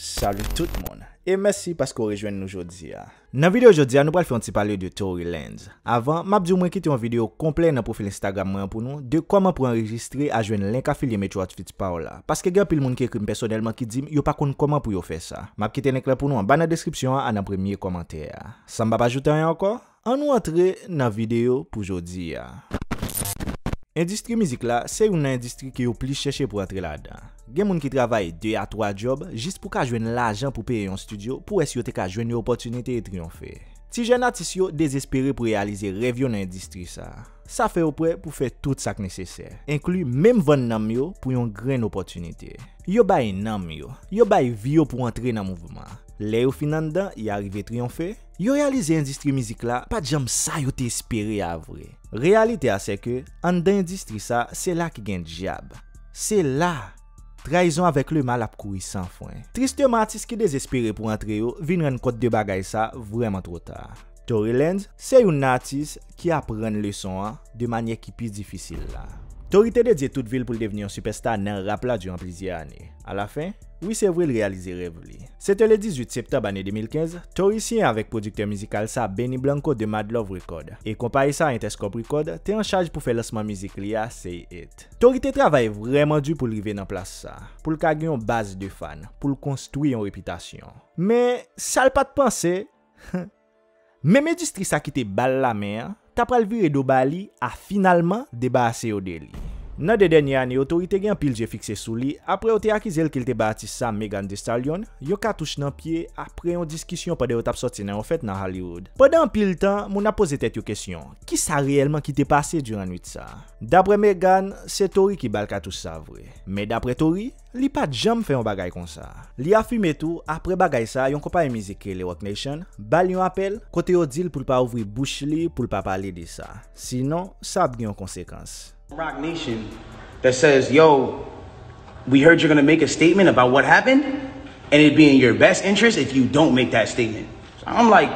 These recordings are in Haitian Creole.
Salut tout moun, e mersi paske ou rejwen nou jodi a. Nan video jodi a nou pral fè yon ti pale de Tory Lens. Avan, map di ou mwen kite yon video kompley nan profil Instagram mwen pou nou de koman pou enregistre a jwen lenk a fil yon metro outfit pa ou la. Paske gen pil moun kek yon personelman ki dim, yon pa kon koman pou yon fè sa. Map kite yon ekla pou nou an ban nan deskripsyon an nan premye komantè a. San mba pa joutan yon anko? An nou atre nan video pou jodi a. Industri mizik la, se yon nan industri ki yon pli chèche pou atre la dan. gen moun ki travaye 2 a 3 job jist pou ka jwen l ajan pou peye yon studio pou es yo te ka jwen yon opotunite yon triyonfe. Ti jen atis yo desespere pou realize revyon nan endistri sa. Sa fe opre pou fe tout sak neseser. Inkluy menm van nanm yo pou yon gren opotunite. Yo bay nanm yo. Yo bay vi yo pou entre nan mouvman. Le yo finan dan, yi arrive triyonfe. Yo realize endistri mizik la, pa jam sa yo te espere avre. Realite a se ke, an dan endistri sa, se la ki gen jab. Se la! Traizon avèk le mal ap koui san fwen. Trist yo matis ki desespere pou antre yo, vin ren kote de bagay sa vreman tro ta. Tory Lanez se yon natis ki apren leson an de manye ki pi difisil la. Tori te dedye tout vil pou l deveni an superstar nan rap la duran plizye ane. A la fin, wis evre l realize rev li. Se te le 18 septob ane 2015, Tori si an avek produkte mizikal sa Benny Blanco de Mad Love Record. E kompare sa a Interscope Record, te an chaj pou fè l osman mizik li a Say It. Tori te travaye vreman du pou l rive nan plas sa. Pou l kage yon baz de fan. Pou l konstou yon repitasyon. Me sal pa te panse. Me me distri sa ki te bal la mer. tapalvi Edo Bali a finalman debase yo deli. Nan de denye ane yo Tory te gen pil je fikse sou li apre yo te akizel ke il te batis sa Megan De Stallion, yo ka touche nan pie apre yon diskisyon pa de yo tap soti nan yon fèt nan Hollywood. Padan pil tan, moun apose tèt yo kesyon, ki sa reyelman ki te pase dyan nwit sa? Dapre Megan, se Tory ki bal katouche sa vre. Me dapre Tory, li pa jam fè yon bagay kon sa. Li afime tou, apre bagay sa, yon kompa yon mizi ke le Wok Nation, bal yon apel, kote yo dil pou l pa ouvri bouch li pou l pa pale de sa. Sinon, sa ap gen yon konsekans. Rock Nation that says, yo, we heard you're gonna make a statement about what happened, and it'd be in your best interest if you don't make that statement. So I'm like,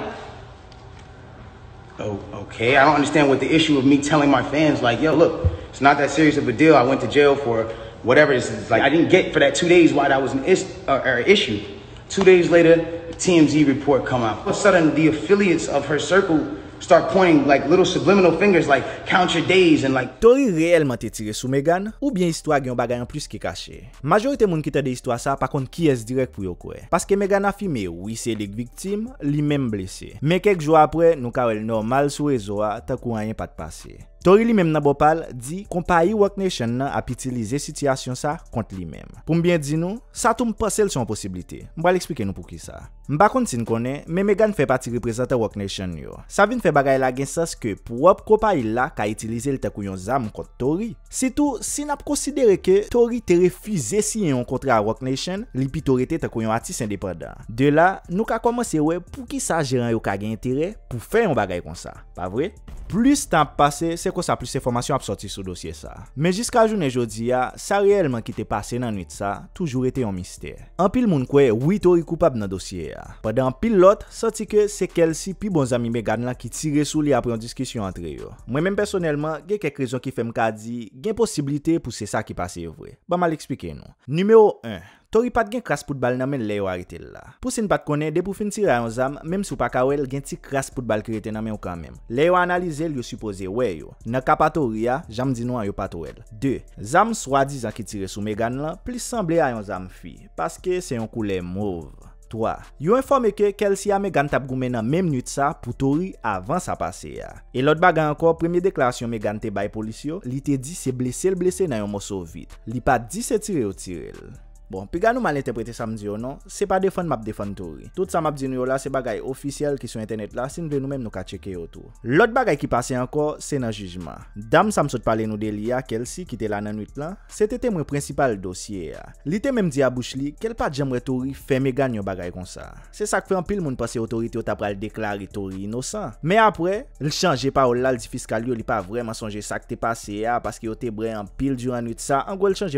oh, okay. I don't understand what the issue of me telling my fans, like, yo, look, it's not that serious of a deal. I went to jail for whatever this is. Like, I didn't get for that two days why that was an is, uh, er, issue. Two days later, TMZ report come out. All of a sudden, the affiliates of her circle start pointing like little subliminal fingers like count your days and like... Tori realman te tire sou Megan ou bien histwa gen bagay an plus ki kache. Majorite moun ki te de histwa sa, pa kont ki es direk pou yo kwe. Paske Megan afime ou ise lik viktim, li menm blese. Men kek jo apre, nou ka wel normal sou rezo a, ta kou anye pat pase. Tory li menm nan bopal, di, kompa yi Wok Nation nan ap itilize sityasyon sa kont li menm. Pou mbyen di nou, sa toum pasel son posibilite. Mba l'eksplike nou pou ki sa. Mba kont si nkone, mbe megan fè pati reprezentan Wok Nation yo. Sa vin fè bagay la gen sas ke pou wop kompa yi la ka itilize li takou yon zam kont Tory. Se tou, se nap konsidere ke Tory te refize si yon kontra Wok Nation, li pi Tory te takou yon atis indepada. De la, nou ka komanse we pou ki sa jiran yo ka gen tire pou fè yon bagay kon sa. Pa vre? Plus tanp pase se kon sa plis seformasyon ap sorti sou dosye sa. Men jiska jounen jodi ya, sa reyelman ki te pase nan nit sa, toujou rete yon mister. An pil moun kwe, wito re koupab nan dosye ya. Padan pil lot, soti ke sekel si pi bon zami me gane la ki tire sou li ap ryon diskisyon antre yo. Mwen men personelman, gen kek rezon ki fem ka di, gen posibilite pou se sa ki pase yon vwe. Ba mal ekspike nou. Numero 1 Tori pat gen kras poutbal nanmen le yo a rete la. Pou sen pat konen, depou fin tire a yon zam, mem sou pak a wel gen ti kras poutbal krete nanmen yo kamem. Le yo analize li yo suppose we yo. Na kapato ri ya, jam di nou an yo pato wel. 2. Zam swadi zan ki tire sou megan la, plis semble a yon zam fi, paske se yon koule mouv. 3. Yo informe ke, kel si a megan tabgoumen nan menm nit sa, pou tori avan sa pase ya. E lot bagan anko, premi deklarasyon megan te bay polis yo, li te di se blese l blese nan yon moso vit. Li pat di se tire yo tirel. Bon, pi gwa nou mal enteprete sa m di yo non, se pa defon map defon tori. Tout sa map di nou yo la, se bagay ofisyel ki sou internet la, se nou de nou men nou ka cheke yo tou. Lot bagay ki pase anko, se nan jujma. Dam sa m sot pale nou de li ya, kel si, ki te lan anwit lan, se te te mwen prinsipal dosye ya. Li te menm di a bouch li, kel pat jemwe tori, fe megan yo bagay kon sa. Se sak fe anpil moun pase otorite yo tapra l deklari tori inosan. Me apre, l chanje pa ol la, l di fiskalyo li pa vreman sonje sak te pase ya, paske yo te bre anpil dyan anwit sa, ankwe l ch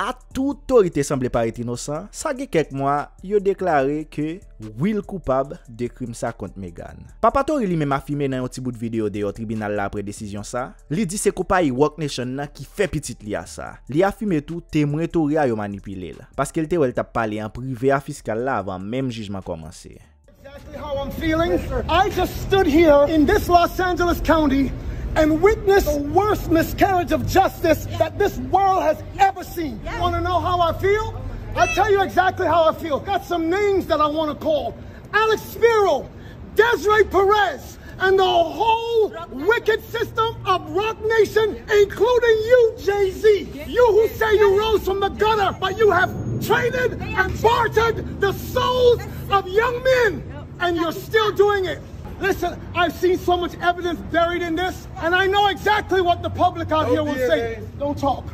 A tou tori te semble parete inosan, sa ge kek mwa, yo deklare ke will koupab de krimsa kont Megan. Papa tori li mèm afime nan yon ti bout videyo de yo tribunal la apre desisyon sa, li di se koupa yi Work Nation nan ki fe pitit li a sa. Li afime tou, te mwen tori a yo manipile l. Paske li te wèl ta pale yon prive a fiskal la avan mèm jijman komanse. Exactly how I'm feeling, I just stood here in this Los Angeles county, and witness the worst miscarriage of justice that this world has ever seen. Yes. You want to know how I feel? I'll tell you exactly how I feel. Got some names that I want to call. Alex Spiro, Desiree Perez, and the whole wicked system of Rock Nation, including you, Jay-Z. You who say you rose from the gutter, but you have traded and bartered the souls of young men, and you're still doing it. Listen, I've seen so much evidence buried in this, and I know exactly what the public out here will say. Don't talk.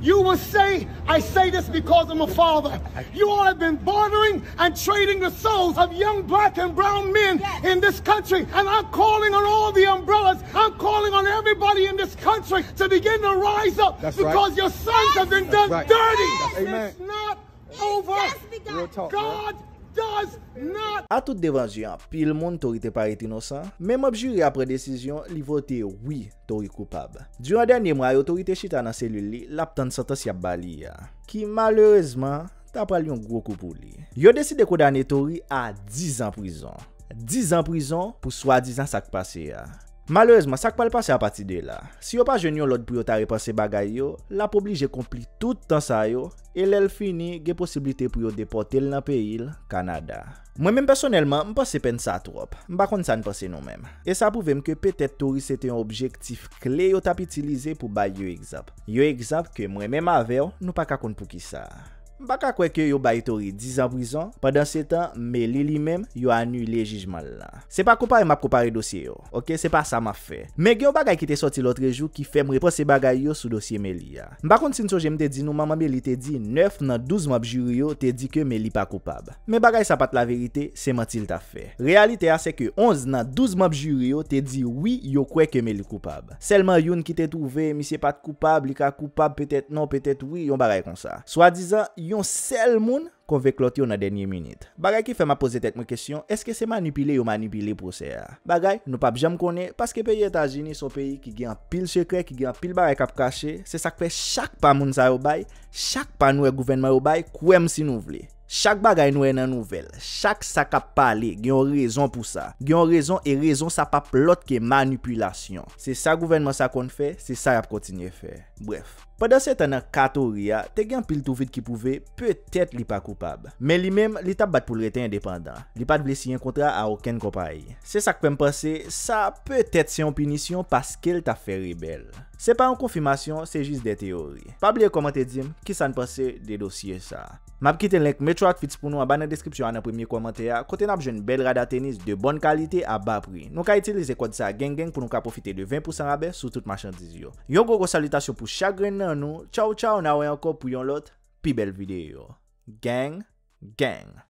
You will say, I say this because I'm a father. You all have been bartering and trading the souls of young black and brown men yes. in this country. And I'm calling on all the umbrellas. I'm calling on everybody in this country to begin to rise up That's because right. your sons yes. have been That's done right. dirty. Yes. It's not over. God, A tout devan juyan, pil moun tori te paret inosan, menm objuri apre desisyon, li vote wii tori koupab. Durande anemwa yo tori te chita nan seli li, lap tan satos ya bali ya, ki malerezman, tapal yon gro koupou li. Yo desi de kodane tori a 10 an prison. 10 an prison pou swa 10 an sak pase ya. Malwezman sak pal pase apati de la, si yo pa jen yon lod pou yo tari pase bagay yo, la pou bli jekompli tout tan sa yo, e lel fini ge posibilite pou yo depote l nan peyil, Kanada. Mwen men personelman mpase pen sa trop, mbakon sa npase nou men. E sa pouvem ke petet tori sete yon objektif kle yo tap itilize pou bay yo egzap. Yo egzap ke mwen men maver nou pakakon pou ki sa. baka kwe ke yo bayi tori 10 an vwizan, padan se tan, me li li mem, yo anu li e jijman la. Se pa koupare map koupare dosye yo, ok, se pa sa ma fe. Me gen yo bagay ki te soti lotre jou, ki femre po se bagay yo sou dosye me li ya. Mba konti sinso jem te di nou, mama me li te di, 9 nan 12 map juryo, te di ke me li pa koupab. Me bagay sa pat la verite, se matil ta fe. Realite a se ke 11 nan 12 map juryo, te di oui yo kwe ke me li koupab. Selman yon ki te touve, mi se pat koupab, li ka koupab, pet yon sel moun kon ve kloti yon nan denye minute. Bagay ki fe ma pose tet mwen kesyon, eske se manipile yo manipile pou se ya? Bagay, nou pa bje m konen, paske peye etajini son peyi ki gen pil sekre, ki gen pil bare kap kache, se sakpe chak pa moun sa yon bay, chak pa nou e gouvenman yon bay, kouem si nou vle. Chak bagay nou en an nouvel, chak sa kap pale, gen yon rezon pou sa. Gen yon rezon e rezon sa pa plot ke manipulasyon. Se sa gouvenman sa kon fè, se sa yap kontinye fè. Bref, pwede se tan an kato ria, te gen pil tou vid ki pouve, pwede te li pa koupab. Men li menm, li tap bat pou l reten independan. Li pat blesi yon kontra a oken kopay. Se sa kwenm pase, sa pwede te se yon punisyon paske l ta fè rebel. Se pa an konfimasyon, se jis de teori. Pa bler koman te dim, ki san pase de dosye sa? M ap kite lenk metro outfits pou nou aban nan deskripsyon an ap premye komanteya. Kote nan ap jwen bel rada tenis de bon kalite a ba pri. Nou ka itilize kwa disa gen gen pou nou ka profite de 20% rabe sou tout machantiz yo. Yon gogo salutasyon pou chagren nan nou. Chow chow nan wè anko pou yon lot. Pi bel videyo. Gen, gen.